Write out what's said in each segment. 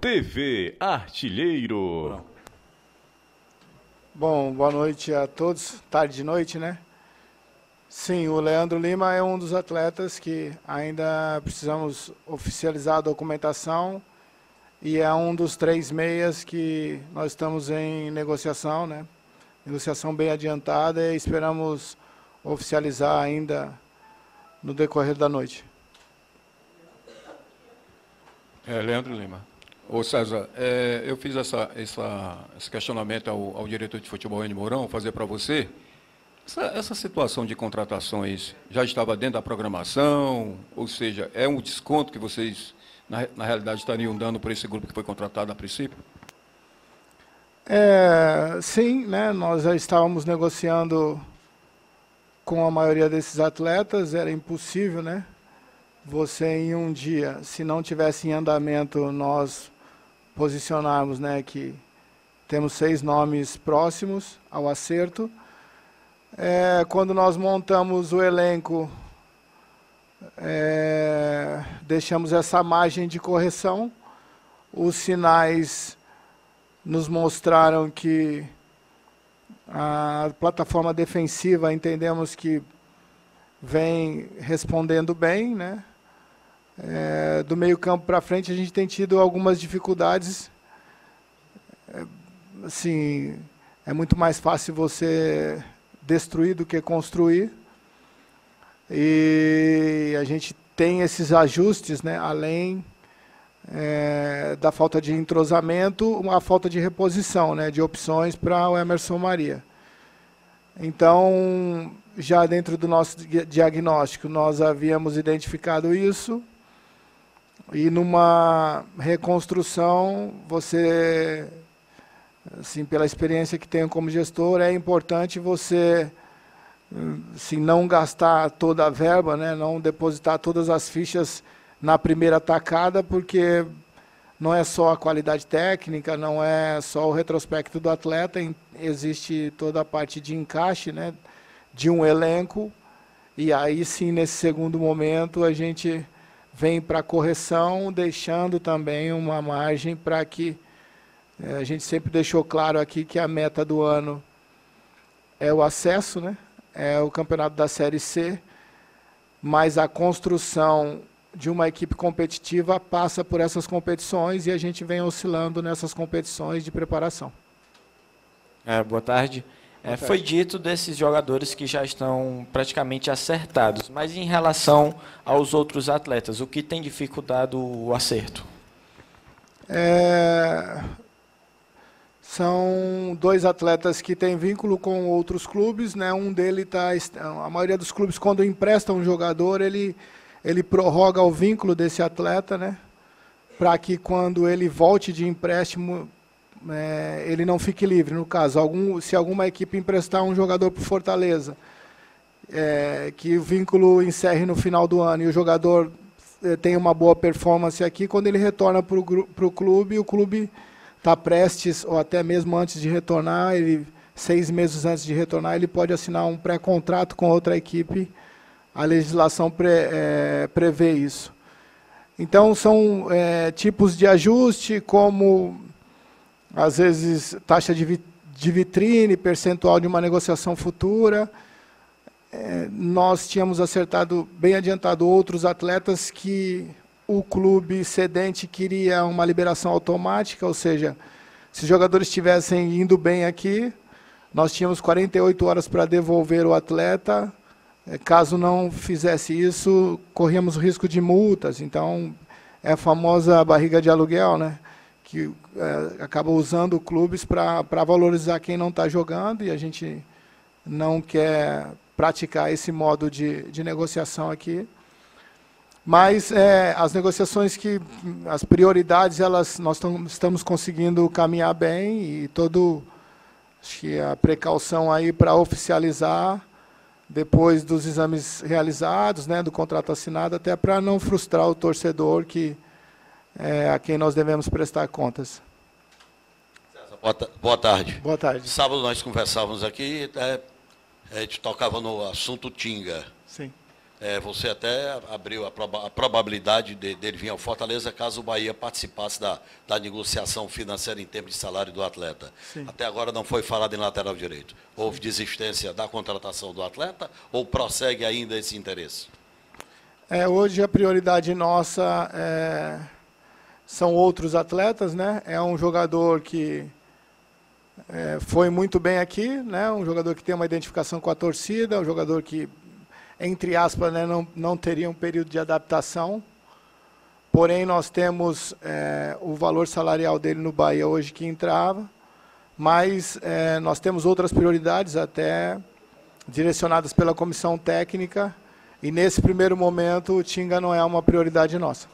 TV Artilheiro. Bom, boa noite a todos. Tarde de noite, né? Sim, o Leandro Lima é um dos atletas que ainda precisamos oficializar a documentação e é um dos três meias que nós estamos em negociação, né? Negociação bem adiantada e esperamos oficializar ainda no decorrer da noite. É, Leandro Lima. Ô César, é, eu fiz essa, essa, esse questionamento ao, ao, diretor de futebol, N. Mourão, fazer para você. Essa, essa, situação de contratações já estava dentro da programação? Ou seja, é um desconto que vocês, na, na realidade, estariam dando para esse grupo que foi contratado a princípio? É, sim, né, nós já estávamos negociando com a maioria desses atletas, era impossível, né? Você em um dia, se não tivesse em andamento, nós posicionarmos né, que temos seis nomes próximos ao acerto. É, quando nós montamos o elenco, é, deixamos essa margem de correção. Os sinais nos mostraram que a plataforma defensiva entendemos que vem respondendo bem, né? É, do meio campo para frente a gente tem tido algumas dificuldades. É, assim, é muito mais fácil você destruir do que construir. E a gente tem esses ajustes, né, além é, da falta de entrosamento, uma falta de reposição, né, de opções para o Emerson Maria. Então, já dentro do nosso diagnóstico, nós havíamos identificado isso, e numa reconstrução, você, assim, pela experiência que tenho como gestor, é importante você assim, não gastar toda a verba, né? não depositar todas as fichas na primeira tacada, porque não é só a qualidade técnica, não é só o retrospecto do atleta, existe toda a parte de encaixe né? de um elenco. E aí sim, nesse segundo momento, a gente vem para correção, deixando também uma margem para que é, a gente sempre deixou claro aqui que a meta do ano é o acesso, né? É o campeonato da Série C, mas a construção de uma equipe competitiva passa por essas competições e a gente vem oscilando nessas competições de preparação. É, boa tarde. É, foi dito desses jogadores que já estão praticamente acertados, mas em relação aos outros atletas, o que tem dificultado o acerto? É... São dois atletas que têm vínculo com outros clubes, né? Um deles tá, a maioria dos clubes quando empresta um jogador ele ele prorroga o vínculo desse atleta, né? Para que quando ele volte de empréstimo é, ele não fique livre. No caso, algum, se alguma equipe emprestar um jogador para o Fortaleza, é, que o vínculo encerre no final do ano e o jogador é, tem uma boa performance aqui, quando ele retorna para o clube, o clube está prestes, ou até mesmo antes de retornar, ele, seis meses antes de retornar, ele pode assinar um pré-contrato com outra equipe. A legislação pre, é, prevê isso. Então, são é, tipos de ajuste, como às vezes taxa de vitrine, percentual de uma negociação futura. É, nós tínhamos acertado bem adiantado outros atletas que o clube cedente queria uma liberação automática, ou seja, se os jogadores estivessem indo bem aqui, nós tínhamos 48 horas para devolver o atleta. É, caso não fizesse isso, corríamos o risco de multas. Então, é a famosa barriga de aluguel, né? que é, acaba usando clubes para valorizar quem não está jogando e a gente não quer praticar esse modo de, de negociação aqui. Mas é, as negociações que as prioridades elas nós estamos conseguindo caminhar bem e todo acho que a precaução aí para oficializar depois dos exames realizados, né, do contrato assinado, até para não frustrar o torcedor que é, a quem nós devemos prestar contas. Boa tarde. Boa tarde. Sábado nós conversávamos aqui, e é, a gente tocava no assunto Tinga. Sim. É, você até abriu a, proba a probabilidade de, dele vir ao Fortaleza caso o Bahia participasse da, da negociação financeira em termos de salário do atleta. Sim. Até agora não foi falado em lateral direito. Houve desistência da contratação do atleta ou prossegue ainda esse interesse? É, hoje a prioridade nossa é são outros atletas, né? É um jogador que é, foi muito bem aqui, né? Um jogador que tem uma identificação com a torcida, um jogador que, entre aspas, né, não, não teria um período de adaptação. Porém, nós temos é, o valor salarial dele no Bahia hoje que entrava, mas é, nós temos outras prioridades até direcionadas pela comissão técnica. E nesse primeiro momento, o Tinga não é uma prioridade nossa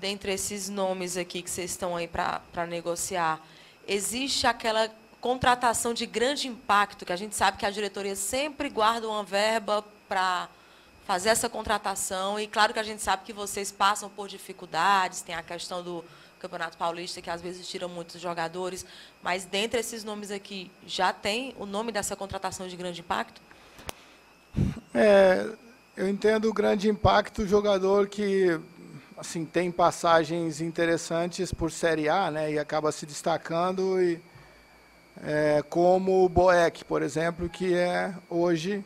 dentre esses nomes aqui que vocês estão aí para negociar, existe aquela contratação de grande impacto, que a gente sabe que a diretoria sempre guarda uma verba para fazer essa contratação, e claro que a gente sabe que vocês passam por dificuldades, tem a questão do Campeonato Paulista, que às vezes tira muitos jogadores, mas dentre esses nomes aqui, já tem o nome dessa contratação de grande impacto? É, eu entendo o grande impacto, o jogador que assim tem passagens interessantes por Série A, né, e acaba se destacando e é, como o Boeck, por exemplo, que é hoje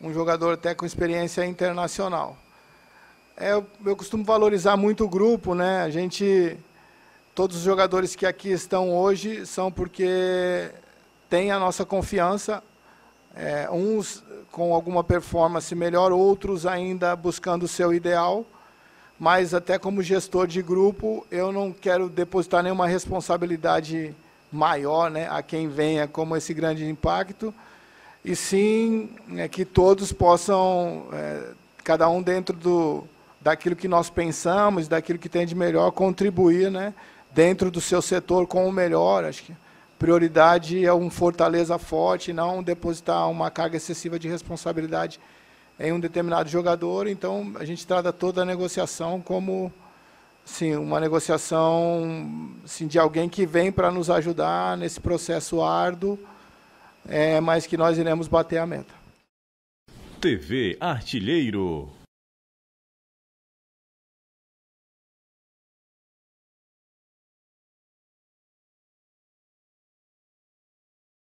um jogador até com experiência internacional. É, eu, eu costumo valorizar muito o grupo, né? A gente, todos os jogadores que aqui estão hoje são porque têm a nossa confiança. É, uns com alguma performance melhor, outros ainda buscando o seu ideal mas até como gestor de grupo, eu não quero depositar nenhuma responsabilidade maior né, a quem venha como esse grande impacto, e sim é, que todos possam, é, cada um dentro do, daquilo que nós pensamos, daquilo que tem de melhor, contribuir né, dentro do seu setor com o melhor. Acho que prioridade é um fortaleza forte, não depositar uma carga excessiva de responsabilidade em um determinado jogador, então a gente trata toda a negociação como sim, uma negociação sim, de alguém que vem para nos ajudar nesse processo árduo, é, mas que nós iremos bater a meta. TV Artilheiro